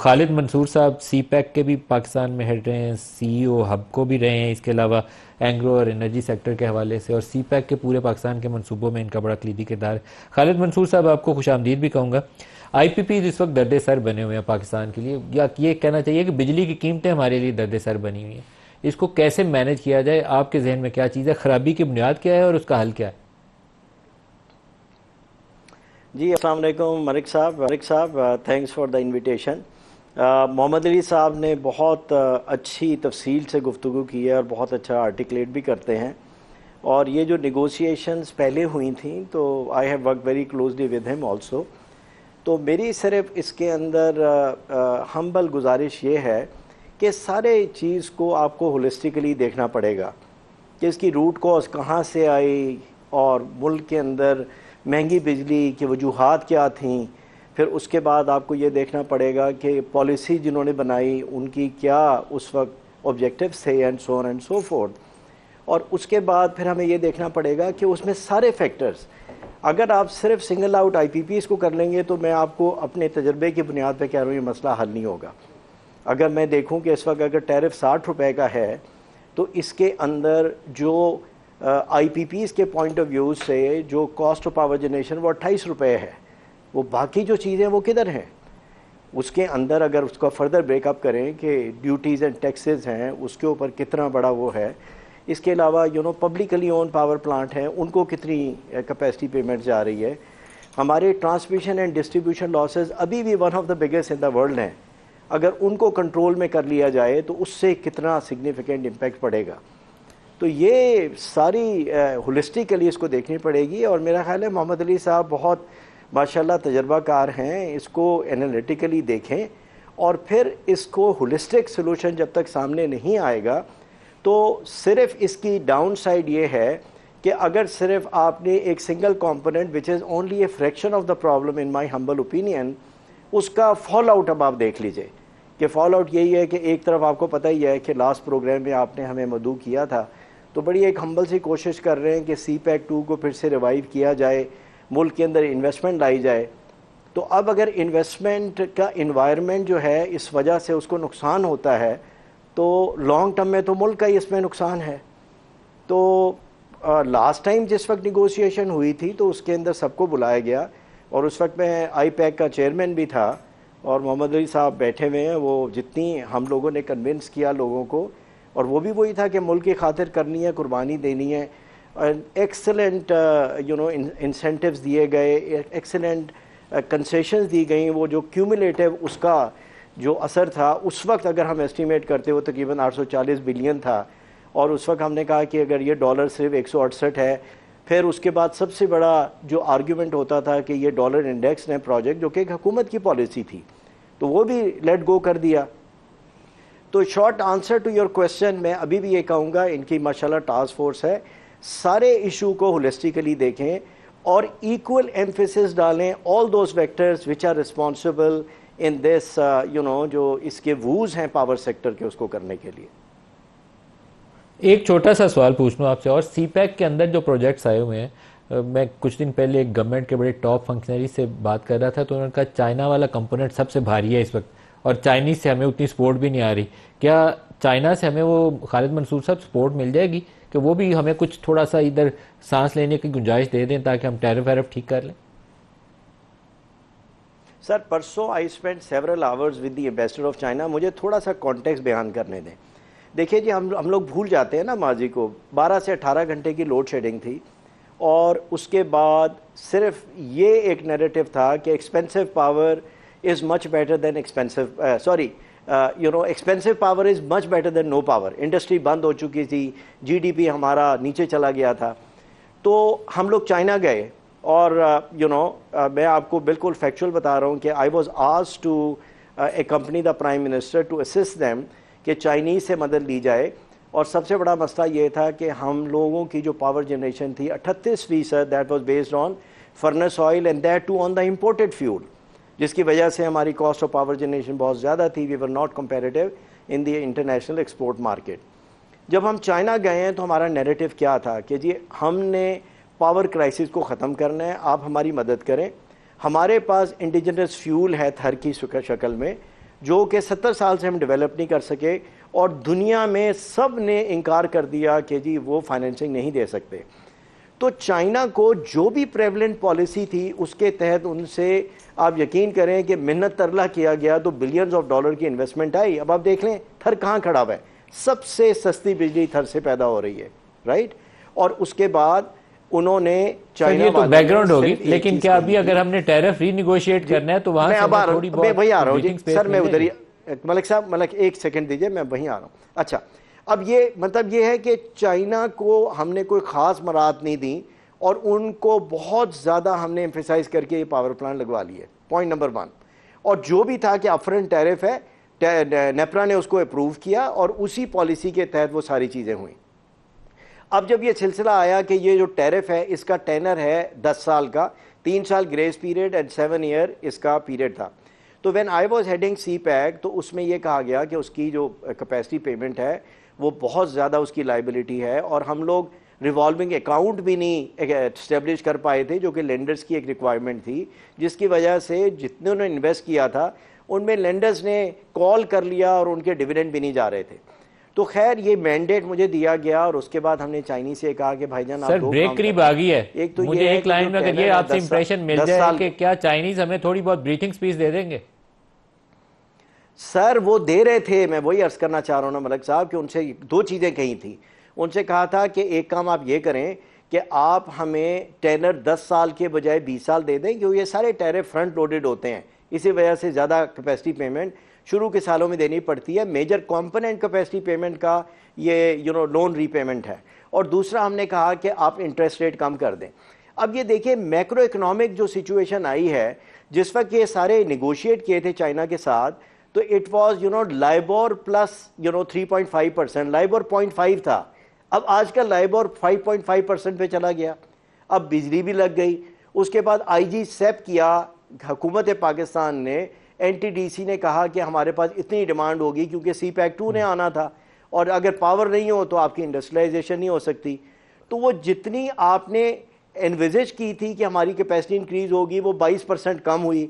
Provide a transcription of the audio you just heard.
खालिद मंसूर साहब सी pack e के भी पाकिस्तान में हेड रहे हैं सी ओ e हब को भी रहे हैं इसके अलावा एंग्रो और एनर्जी सेक्टर के हवाले से और सी पैक e के पूरे पाकिस्तान के मनसूबों में इनका बड़ा कलीदी किरदार खालिद मंसूर साहब आपको खुश आमदीद भी कहूँगा आई पी पी तो इस वक्त दर्द सर बने हुए हैं पाकिस्तान के लिए या ये कहना चाहिए कि बिजली की कीमतें हमारे लिए दर्द सर बनी हुई हैं इसको कैसे मैनेज किया जाए आपके जहन में क्या चीज़ है खराबी की बुनियाद क्या है और उसका हल क्या है जी असल मलिक साहब मलिक साहब thanks for the invitation Mohammad Ali साहब ने बहुत अच्छी तफसील से गुफ्तु की है और बहुत अच्छा आर्टिकलेट भी करते हैं और ये जो निगोशिएशंस पहले हुई थी तो I have work very closely with him also तो मेरी सिर्फ इसके अंदर हम्बल गुजारिश ये है कि सारे चीज़ को आपको होलिस्टिकली देखना पड़ेगा कि इसकी रूट कॉज कहाँ से आई और मुल्क के अंदर महंगी बिजली की वजूहत क्या थी फिर उसके बाद आपको ये देखना पड़ेगा कि पॉलिसी जिन्होंने बनाई उनकी क्या उस वक्त ऑब्जेक्टिव्स थे and so and so fourth और उसके बाद फिर हमें ये देखना पड़ेगा कि उसमें सारे फैक्टर्स अगर आप सिर्फ सिंगल आउट आई को कर लेंगे तो मैं आपको अपने तजर्बे की बुनियाद पर कह रहा हूँ ये मसला हल नहीं होगा अगर मैं देखूँ कि इस वक्त अगर टैरिफ साठ रुपये का है तो इसके अंदर जो आई के पॉइंट ऑफ व्यू से जो कॉस्ट ऑफ पावर जनरेशन वो अट्ठाईस रुपये है वो बाकी जो चीज़ें वो किधर हैं उसके अंदर अगर उसका फर्दर ब्रेकअप करें कि ड्यूटीज़ एंड टैक्सेस हैं उसके ऊपर कितना बड़ा वो है इसके अलावा you know publicly own power plant हैं उनको कितनी कैपेसिटी पेमेंट जा रही है हमारे ट्रांसमिशन एंड डिस्ट्रीब्यूशन लॉसेज अभी भी one of the biggest in the world हैं अगर उनको कंट्रोल में कर लिया जाए तो उससे कितना सिग्निफिकेंट इम्पैक्ट पड़ेगा तो ये सारी होलिस्टिकली इसको देखनी पड़ेगी और मेरा ख्याल है मोहम्मद अली साहब बहुत माशाल्लाह तजर्बाकार हैं इसको एनालिटिकली देखें और फिर इसको होलिस्टिक सोलूशन जब तक सामने नहीं आएगा तो सिर्फ इसकी डाउन साइड ये है कि अगर सिर्फ आपने एक single component which is only a fraction of the problem in my humble opinion उसका फॉल आउट अब आप देख लीजिए कि फॉल आउट यही है कि एक तरफ आपको पता ही है कि लास्ट प्रोग्राम में आपने हमें मदू किया था तो बड़ी एक हम्बल सी कोशिश कर रहे हैं कि सी पैक टू को फिर से रिवाइव किया जाए मुल्क के अंदर इन्वेस्टमेंट लाई जाए तो अब अगर इन्वेस्टमेंट का इन्वायरमेंट जो है इस वजह से उसको नुकसान होता है तो लॉन्ग टर्म में तो मुल्क का ही इसमें नुकसान है तो लास्ट टाइम जिस वक्त निगोशिएशन हुई थी तो उसके अंदर सबको बुलाया गया और उस वक्त मैं आई पैक का चेयरमैन भी था और मोहम्मद अली साहब बैठे हुए हैं वो जितनी हम लोगों ने कन्विंस किया लोगों को और वो भी वही था कि मुल्क की खातिर करनी है कुर्बानी देनी है एक्सेलेंट यू नो इंसेंटिव्स दिए गए एक्सेलेंट कंसेशन uh, दी गई वो जो क्यूमुलेटिव उसका जो असर था उस वक्त अगर हम एस्टिमेट करते हो तकरीबन 840 बिलियन था और उस वक्त हमने कहा कि अगर ये डॉलर सिर्फ एक है फिर उसके बाद सबसे बड़ा जो आर्ग्यूमेंट होता था कि ये डॉलर इंडेक्स ने प्रोजेक्ट जो कि एक हुकूमत की पॉलिसी थी तो वो भी लेट गो कर दिया तो short answer to your question मैं अभी भी ये कहूँगा इनकी माशाल्लाह टास्क फोर्स है सारे इशू को होलिस्टिकली देखें और इक्वल एम्फेसिस डालें all those vectors which are responsible in this you know जो इसके वूज हैं पावर सेक्टर के उसको करने के लिए एक छोटा सा सवाल पूछ लूँ आपसे और सी के अंदर जो प्रोजेक्ट्स आए हुए हैं मैं कुछ दिन पहले एक गवर्नमेंट के बड़े टॉप फंक्शनरी से बात कर रहा था तो उन्होंने कहा चाइना वाला कंपोनेंट सबसे भारी है इस वक्त और चाइनीज से हमें उतनी सपोर्ट भी नहीं आ रही क्या चाइना से हमें वो खालिद मंसूर साहब सपोर्ट मिल जाएगी कि वो भी हमें कुछ थोड़ा सा इधर सांस लेने की गुंजाइश दे दें ताकि हम टैरफ वैरफ ठीक कर लें सर परसों I spend several hours with the ambassador of China मुझे थोड़ा सा कॉन्टेक्स्ट बयान करने दें देखिए जी हम हम लोग भूल जाते हैं ना माजी को 12 से 18 घंटे की लोड शेडिंग थी और उसके बाद सिर्फ ये एक नैरेटिव था कि expensive power is much better than expensive sorry you know expensive power is much better than no power industry बंद हो चुकी थी जीडीपी हमारा नीचे चला गया था तो हम लोग चाइना गए और you uh, know you know, uh, मैं आपको बिल्कुल फैक्चुअल बता रहा हूँ कि आई वॉज आज to a company the prime minister to assist them कि चाइनीज़ से मदद ली जाए और सबसे बड़ा मसला ये था कि हम लोगों की जो पावर जनरेशन थी अट्ठतीस फीसद that was based on furnace oil and that too on the imported fuel जिसकी वजह से हमारी कॉस्ट ऑफ पावर जनरेशन बहुत ज़्यादा थी we were not comparative in the international export market जब हम चाइना गए हैं तो हमारा नेरेटिव क्या था कि जी हमने पावर क्राइसिस को ख़त्म करना है आप हमारी मदद करें हमारे पास इंडिजिनस फ्यूल है थर की शक्ल में जो कि सत्तर साल से हम डेवलप नहीं कर सके और दुनिया में सब ने इनकार कर दिया कि जी वो फाइनेंसिंग नहीं दे सकते तो चाइना को जो भी प्रेवलेंट पॉलिसी थी उसके तहत उनसे आप यकीन करें कि मेहनत तरला किया गया तो बिलियंस ऑफ डॉलर की इन्वेस्टमेंट आई अब आप देख लें थर कहाँ खड़ा हुआ है सबसे सस्ती बिजली थर से पैदा हो रही है राइट और उसके बाद उन्होंने तो चाइना तो बैकग्राउंड होगी लेकिन क्या अभी अगर हमने टैरिफ रीनिगोशिएट करना है तो वहां थोड़ी मैं वही आ रहा हूँ सर मैं उधर ही मलिक साहब मलिक एक सेकंड दीजिए मैं वहीं आ रहा हूँ अच्छा अब ये मतलब ये है कि चाइना को हमने कोई ख़ास मराहत नहीं दी और उनको बहुत ज़्यादा हमने एम्फेसाइज करके ये पावर प्लांट लगवा लिए पॉइंट नंबर वन और जो भी था कि अफरन टैरिफ है नेपरा ने उसको अप्रूव किया और उसी पॉलिसी के तहत वो सारी चीज़ें हुई अब जब ये सिलसिला आया कि ये जो टैरिफ है इसका टेनर है दस साल का तीन साल grace period and seven year इसका पीरियड था तो when I was heading CPEC तो उसमें ये कहा गया कि उसकी जो कैपेसिटी पेमेंट है वो बहुत ज़्यादा उसकी लाइबिलिटी है और हम लोग रिवॉल्विंग अकाउंट भी नहीं इस्टेब्लिश कर पाए थे जो कि लेंडर्स की एक रिक्वायरमेंट थी जिसकी वजह से जितने उन्होंने इन्वेस्ट किया था उनमें लेंडर्स ने कॉल कर लिया और उनके डिविडेंड भी नहीं जा रहे थे तो खैर ये मैंडेट मुझे दिया गया और उसके बाद हमने चाइनीज से कहा कि भाईजान आप ब्रेक करीब आ गई है एक तो मुझे एक लाइन में ये आपसे इंप्रेशन मिल जाए कि क्या चाइनीज हमें थोड़ी बहुत ब्रीथिंग स्पीस दे देंगे सर वो दे रहे थे मैं वही अर्ज़ करना चाह रहा हूँ ना मलिक साहब कि उनसे दो चीज़ें कही थी उनसे कहा था कि एक काम आप ये करें कि आप हमें टेनर दस साल के बजाय बीस साल दे दें क्योंकि ये सारे टेरे फ्रंट लोडेड होते हैं इसी वजह से ज़्यादा कैपेसिटी पेमेंट शुरू के सालों में देनी पड़ती है मेजर कॉम्पोनेंट कैपेसिटी पेमेंट का ये यू नो लोन रीपेमेंट है और दूसरा हमने कहा कि आप इंटरेस्ट रेट कम कर दें अब ये देखिए मैक्रो इकोनॉमिक जो सिचुएशन आई है जिस वक्त ये सारे निगोशिएट किए थे चाइना के साथ तो it was you know LIBOR plus you know 3.5 percent LIBOR 0.5 था अब आज का लाइबोर 5.5 परसेंट पे चला गया अब बिजली भी लग गई उसके बाद आईजी सेप किया हुकूमत पाकिस्तान ने एनटीडीसी ने कहा कि हमारे पास इतनी डिमांड होगी क्योंकि सी पैक टू ने आना था और अगर पावर नहीं हो तो आपकी इंडस्ट्रियलाइजेशन नहीं हो सकती तो वो जितनी आपने इन्विजिश की थी कि हमारी कैपेसिटी इंक्रीज़ होगी वो 22 परसेंट कम हुई